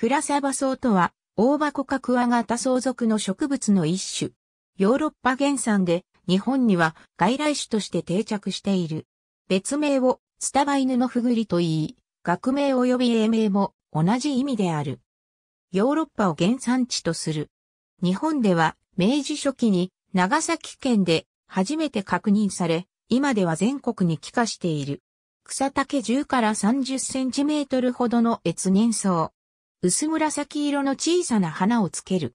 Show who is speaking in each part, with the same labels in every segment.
Speaker 1: フラサバ草とは、大箱かクワガタ草属の植物の一種。ヨーロッパ原産で、日本には外来種として定着している。別名を、ツタバイヌのフグリと言い、学名及び英名も同じ意味である。ヨーロッパを原産地とする。日本では、明治初期に長崎県で初めて確認され、今では全国に帰化している。草丈10から30センチメートルほどの越年草。薄紫色の小さな花をつける。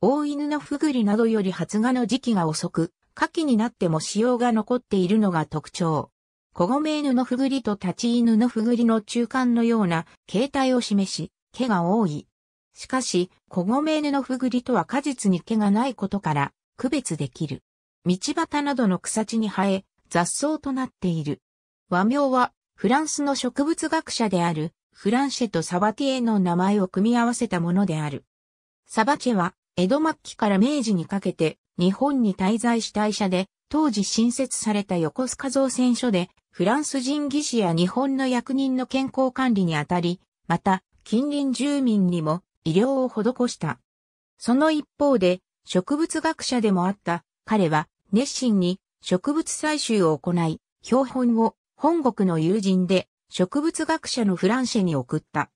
Speaker 1: 大犬のふぐりなどより発芽の時期が遅く、夏季になっても使用が残っているのが特徴。小米犬のふぐりと立ち犬のふぐりの中間のような形態を示し、毛が多い。しかし、小米犬のふぐりとは果実に毛がないことから、区別できる。道端などの草地に生え、雑草となっている。和名は、フランスの植物学者である、フランシェとサバティエの名前を組み合わせたものである。サバチェは、江戸末期から明治にかけて、日本に滞在した医者で、当時新設された横須賀造船所で、フランス人技師や日本の役人の健康管理にあたり、また、近隣住民にも医療を施した。その一方で、植物学者でもあった彼は、熱心に植物採集を行い、標本を本国の友人で植物学者のフランシェに送った。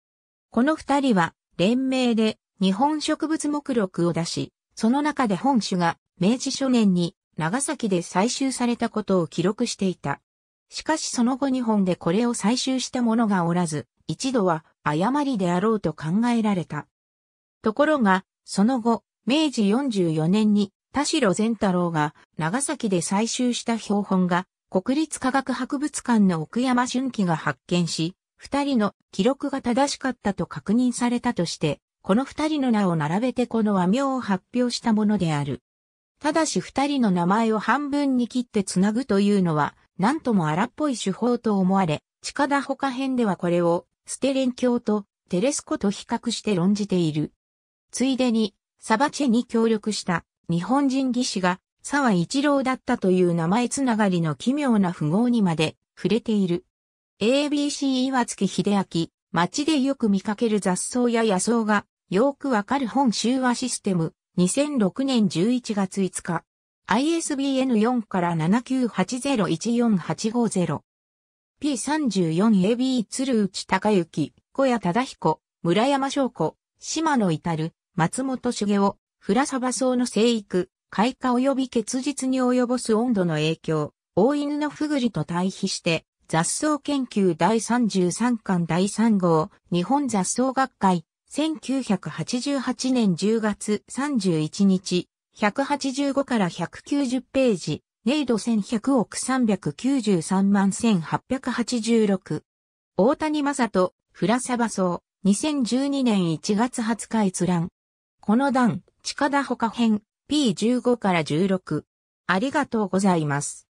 Speaker 1: この二人は連名で日本植物目録を出し、その中で本種が明治初年に長崎で採集されたことを記録していた。しかしその後日本でこれを採集した者がおらず、一度は誤りであろうと考えられた。ところが、その後、明治44年に田代善太郎が長崎で採集した標本が国立科学博物館の奥山俊樹が発見し、二人の記録が正しかったと確認されたとして、この二人の名を並べてこの和名を発表したものである。ただし二人の名前を半分に切ってつなぐというのは、なんとも荒っぽい手法と思われ、近田他編ではこれを、ステレン教とテレスコと比較して論じている。ついでに、サバチェに協力した日本人技師が沢一郎だったという名前つながりの奇妙な符号にまで触れている。ABC 岩月秀明、街でよく見かける雑草や野草がよくわかる本集和システム2006年11月5日 ISBN4 から79801485 P34AB 鶴内隆之、小谷忠彦、村山翔子、島野至る、松本茂雄、フラサバ草の生育、開花及び結実に及ぼす温度の影響、大犬のふぐりと対比して、雑草研究第33巻第3号、日本雑草学会、1988年10月31日、185から190ページ、ネイド1100億393万1886。大谷正人、フラサバ草、2012年1月20日閲覧。この段、近田他編、P15 から16。ありがとうございます。